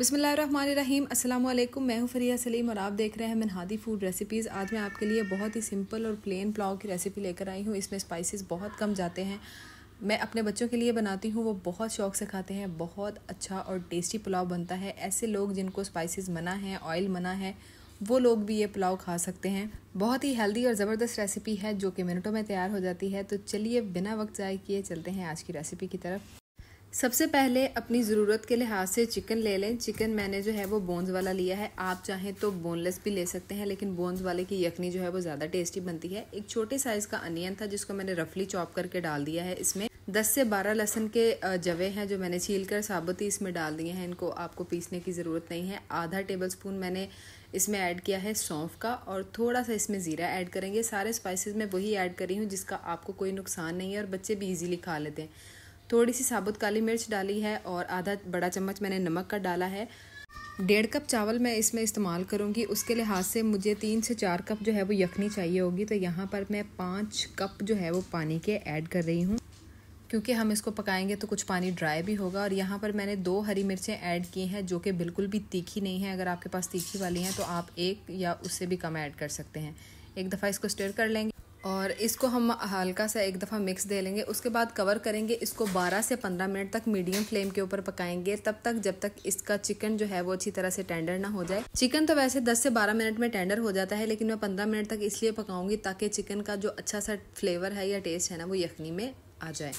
बिसमीम अस्सलाम मैं हूं फरिया सलीम और आप देख रहे हैं मिनहादी फूड रेसिपीज़ आज मैं आपके लिए बहुत ही सिंपल और प्लेन पुलाव की रेसिपी लेकर आई हूं इसमें स्पाइसेस बहुत कम जाते हैं मैं अपने बच्चों के लिए बनाती हूँ वो बहुत शौक से खाते हैं बहुत अच्छा और टेस्टी पुलाव बनता है ऐसे लोग जिनको स्पाइसिस मना है ऑयल मना है वो लोग भी ये पुलाव खा सकते हैं बहुत ही हेल्दी और ज़बरदस्त रेसिपी है जो कि मिनटों में तैयार हो जाती है तो चलिए बिना वक्त ज़ाय किए चलते हैं आज की रेसिपी की तरफ सबसे पहले अपनी ज़रूरत के लिहाज से चिकन ले लें चिकन मैंने जो है वो बोन्स वाला लिया है आप चाहें तो बोनलेस भी ले सकते हैं लेकिन बोन्स वाले की यखनी जो है वो ज़्यादा टेस्टी बनती है एक छोटे साइज़ का अनियन था जिसको मैंने रफली चॉप करके डाल दिया है इसमें दस से बारह लहसन के जवे हैं जो मैंने छील कर साबुती इसमें डाल दिए हैं इनको आपको पीसने की ज़रूरत नहीं है आधा टेबल स्पून मैंने इसमें ऐड किया है सौंफ का और थोड़ा सा इसमें ज़ीरा ऐड करेंगे सारे स्पाइसिस मैं वही ऐड करी हूँ जिसका आपको कोई नुकसान नहीं है और बच्चे भी ईजीली खा लेते हैं थोड़ी सी साबुत काली मिर्च डाली है और आधा बड़ा चम्मच मैंने नमक का डाला है डेढ़ कप चावल मैं इसमें इस्तेमाल करूँगी उसके लिहाज से मुझे तीन से चार कप जो है वो यखनी चाहिए होगी तो यहाँ पर मैं पाँच कप जो है वो पानी के ऐड कर रही हूँ क्योंकि हम इसको पकाएंगे तो कुछ पानी ड्राई भी होगा और यहाँ पर मैंने दो हरी मिर्चें ऐड की हैं जो कि बिल्कुल भी तीखी नहीं है अगर आपके पास तीखी वाली हैं तो आप एक या उससे भी कम ऐड कर सकते हैं एक दफ़ा इसको स्टेयर कर लेंगे और इसको हम हल्का सा एक दफ़ा मिक्स दे लेंगे उसके बाद कवर करेंगे इसको 12 से 15 मिनट तक मीडियम फ्लेम के ऊपर पकाएंगे तब तक जब तक इसका चिकन जो है वो अच्छी तरह से टेंडर ना हो जाए चिकन तो वैसे 10 से 12 मिनट में टेंडर हो जाता है लेकिन मैं 15 मिनट तक इसलिए पकाऊंगी ताकि चिकन का जो अच्छा सा फ्लेवर है या टेस्ट है ना वो यखनी में आ जाए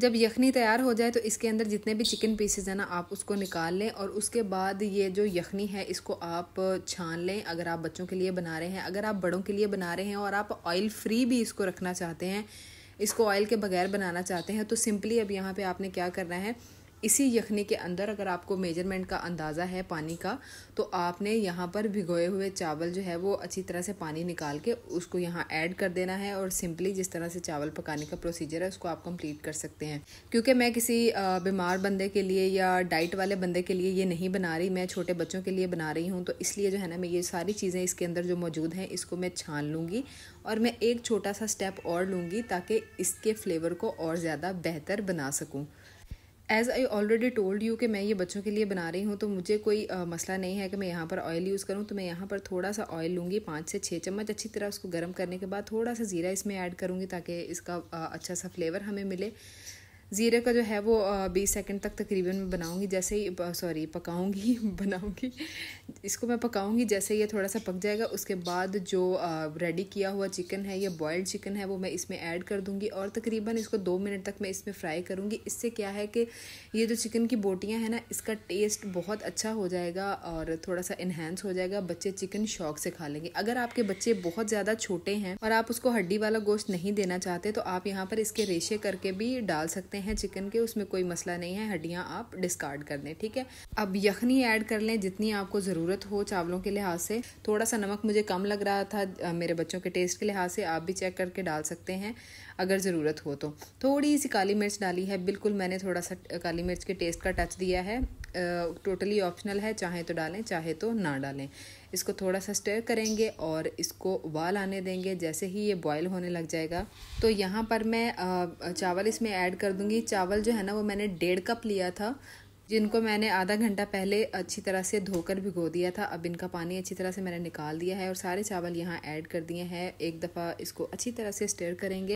जब यखनी तैयार हो जाए तो इसके अंदर जितने भी चिकन पीसेज हैं ना आप उसको निकाल लें और उसके बाद ये जो यखनी है इसको आप छान लें अगर आप बच्चों के लिए बना रहे हैं अगर आप बड़ों के लिए बना रहे हैं और आप ऑयल फ्री भी इसको रखना चाहते हैं इसको ऑयल के बगैर बनाना चाहते हैं तो सिंपली अब यहाँ पे आपने क्या करना है इसी यखनी के अंदर अगर आपको मेजरमेंट का अंदाज़ा है पानी का तो आपने यहाँ पर भिगोए हुए चावल जो है वो अच्छी तरह से पानी निकाल के उसको यहाँ ऐड कर देना है और सिंपली जिस तरह से चावल पकाने का प्रोसीजर है उसको आप कंप्लीट कर सकते हैं क्योंकि मैं किसी बीमार बंदे के लिए या डाइट वाले बंदे के लिए ये नहीं बना रही मैं छोटे बच्चों के लिए बना रही हूँ तो इसलिए जो है ना मैं ये सारी चीज़ें इसके अंदर जो मौजूद हैं इसको मैं छान लूँगी और मैं एक छोटा सा स्टेप और लूँगी ताकि इसके फ्लेवर को और ज़्यादा बेहतर बना सकूँ as I already told you कि मैं ये बच्चों के लिए बना रही हूँ तो मुझे कोई आ, मसला नहीं है कि मैं यहाँ पर ऑयल यूज़ करूँ तो मैं यहाँ पर थोड़ा सा ऑयल लूँगी पाँच से छः चम्मच अच्छी तरह उसको गर्म करने के बाद थोड़ा सा ज़ीरा इसमें ऐड करूँगी ताकि इसका आ, अच्छा सा फ्लेवर हमें मिले ज़ीरे का जो है वो बीस सेकंड तक तकरीबन मैं बनाऊँगी जैसे ही सॉरी पकाऊँगी बनाऊँगी इसको मैं पकाऊँगी जैसे ये थोड़ा सा पक जाएगा उसके बाद जो रेडी किया हुआ चिकन है या बॉयल्ड चिकन है वो मैं इसमें ऐड कर दूँगी और तकरीबन इसको दो मिनट तक मैं इसमें फ्राई करूँगी इससे क्या है कि ये जो चिकन की बोटियाँ हैं ना इसका टेस्ट बहुत अच्छा हो जाएगा और थोड़ा सा इन्हेंस हो जाएगा बच्चे चिकन शौक से खा लेंगे अगर आपके बच्चे बहुत ज़्यादा छोटे हैं और आप उसको हड्डी वाला गोश्त नहीं देना चाहते तो आप यहाँ पर इसके रेशे करके भी डाल सकते हैं सकते हैं चिकन के उसमें कोई मसला नहीं है हड्डियाँ आप डिस्कार्ड कर दें ठीक है अब यखनी ऐड कर लें जितनी आपको ज़रूरत हो चावलों के लिहाज से थोड़ा सा नमक मुझे कम लग रहा था मेरे बच्चों के टेस्ट के लिहाज से आप भी चेक करके डाल सकते हैं अगर ज़रूरत हो तो थोड़ी सी काली मिर्च डाली है बिल्कुल मैंने थोड़ा सा काली मिर्च के टेस्ट का टच दिया है टोटली ऑप्शनल है चाहे तो डालें चाहे तो ना डालें इसको थोड़ा सा स्टेयर करेंगे और इसको उबाल आने देंगे जैसे ही ये बॉयल होने लग जाएगा तो यहाँ पर मैं चावल इसमें ऐड कर दूँगी चावल जो है ना वो मैंने डेढ़ कप लिया था जिनको मैंने आधा घंटा पहले अच्छी तरह से धोकर भिगो दिया था अब इनका पानी अच्छी तरह से मैंने निकाल दिया है और सारे चावल यहाँ ऐड कर दिए हैं एक दफ़ा इसको अच्छी तरह से स्टेयर करेंगे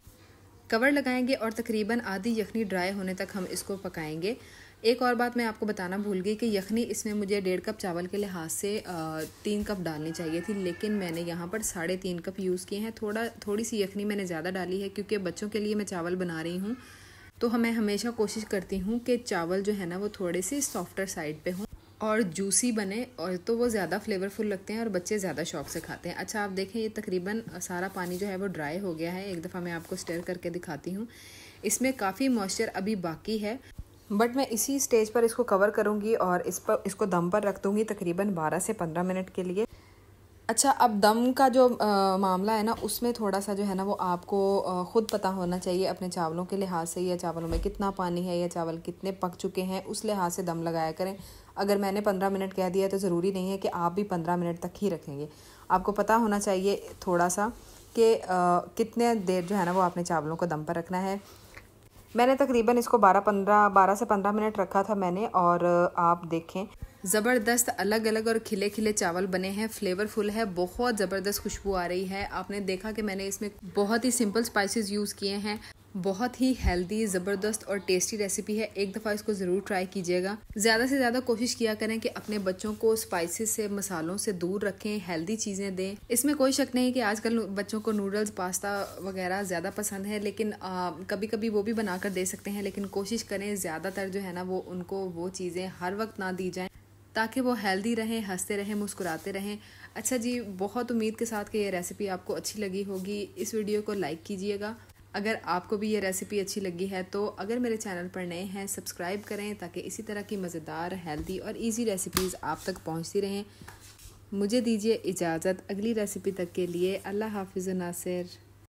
कवर लगाएंगे और तकरीबन आधी यखनी ड्राई होने तक हम इसको पकाएंगे एक और बात मैं आपको बताना भूल गई कि यखनी इसमें मुझे डेढ़ कप चावल के लिहाज से तीन कप डालनी चाहिए थी लेकिन मैंने यहाँ पर साढ़े तीन कप यूज़ किए हैं थोड़ा थोड़ी सी यखनी मैंने ज़्यादा डाली है क्योंकि बच्चों के लिए मैं चावल बना रही हूँ तो मैं हमेशा कोशिश करती हूँ कि चावल जो है ना वो थोड़े से सॉफ्टर साइड पर हों और जूसी बने और तो वो ज़्यादा फ्लेवरफुल लगते हैं और बच्चे ज़्यादा शौक से खाते हैं अच्छा आप देखें ये तकरीबन सारा पानी जो है वो ड्राई हो गया है एक दफ़ा मैं आपको स्टर करके दिखाती हूँ इसमें काफ़ी मॉइस्चर अभी बाकी है बट मैं इसी स्टेज पर इसको कवर करूँगी और इस पर इसको दम पर रख दूँगी तकरीबन 12 से 15 मिनट के लिए अच्छा अब दम का जो आ, मामला है ना उसमें थोड़ा सा जो है ना वो आपको ख़ुद पता होना चाहिए अपने चावलों के लिहाज से या चावलों में कितना पानी है या चावल कितने पक चुके हैं उस लिहाज से दम लगाया करें अगर मैंने पंद्रह मिनट कह दिया तो ज़रूरी नहीं है कि आप भी पंद्रह मिनट तक ही रखेंगे आपको पता होना चाहिए थोड़ा सा कि कितने देर जो है ना वो आपने चावलों को दम पर रखना है मैंने तकरीबन इसको 12-15 12 से 15 मिनट रखा था मैंने और आप देखें ज़बरदस्त अलग अलग और खिले खिले चावल बने हैं फ्लेवरफुल है बहुत ज़बरदस्त खुशबू आ रही है आपने देखा कि मैंने इसमें बहुत ही सिंपल स्पाइसेस यूज़ किए हैं बहुत ही हेल्दी ज़बरदस्त और टेस्टी रेसिपी है एक दफ़ा इसको ज़रूर ट्राई कीजिएगा ज़्यादा से ज़्यादा कोशिश किया करें कि अपने बच्चों को स्पाइसेस से मसालों से दूर रखें हेल्दी चीज़ें दें इसमें कोई शक नहीं कि आजकल बच्चों को नूडल्स पास्ता वगैरह ज़्यादा पसंद है लेकिन आ, कभी कभी वो भी बनाकर दे सकते हैं लेकिन कोशिश करें ज़्यादातर जो है ना वो उनको वो चीज़ें हर वक्त ना दी जाएँ ताकि वो हेल्दी रहें हंसते रहें मुस्कुराते रहें अच्छा जी बहुत उम्मीद के साथ कि ये रेसिपी आपको अच्छी लगी होगी इस वीडियो को लाइक कीजिएगा अगर आपको भी ये रेसिपी अच्छी लगी है तो अगर मेरे चैनल पर नए हैं सब्सक्राइब करें ताकि इसी तरह की मज़ेदार हेल्दी और इजी रेसिपीज़ आप तक पहुंचती रहें मुझे दीजिए इजाज़त अगली रेसिपी तक के लिए अल्लाह हाफिज़ नासिर